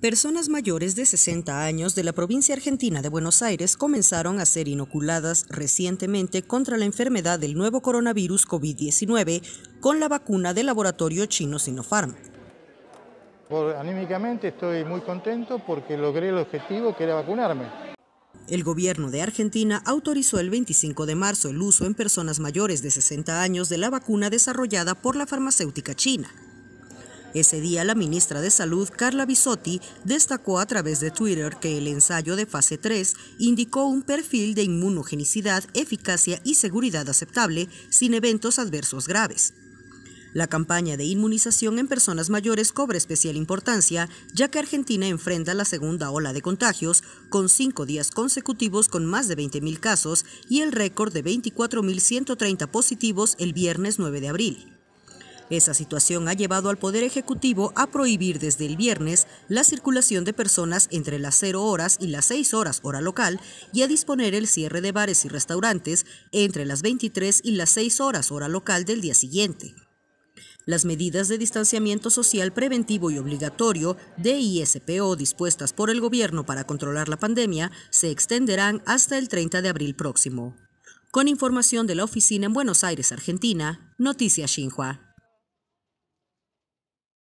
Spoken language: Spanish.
Personas mayores de 60 años de la provincia argentina de Buenos Aires comenzaron a ser inoculadas recientemente contra la enfermedad del nuevo coronavirus COVID-19 con la vacuna del laboratorio chino Sinopharm. anímicamente estoy muy contento porque logré el objetivo que era vacunarme. El gobierno de Argentina autorizó el 25 de marzo el uso en personas mayores de 60 años de la vacuna desarrollada por la farmacéutica china. Ese día la ministra de Salud, Carla Bisotti, destacó a través de Twitter que el ensayo de fase 3 indicó un perfil de inmunogenicidad, eficacia y seguridad aceptable sin eventos adversos graves. La campaña de inmunización en personas mayores cobra especial importancia, ya que Argentina enfrenta la segunda ola de contagios, con cinco días consecutivos con más de 20.000 casos y el récord de 24.130 positivos el viernes 9 de abril. Esa situación ha llevado al Poder Ejecutivo a prohibir desde el viernes la circulación de personas entre las 0 horas y las 6 horas hora local y a disponer el cierre de bares y restaurantes entre las 23 y las 6 horas hora local del día siguiente. Las medidas de distanciamiento social preventivo y obligatorio de ISPO dispuestas por el gobierno para controlar la pandemia se extenderán hasta el 30 de abril próximo. Con información de la oficina en Buenos Aires, Argentina, Noticias Xinhua.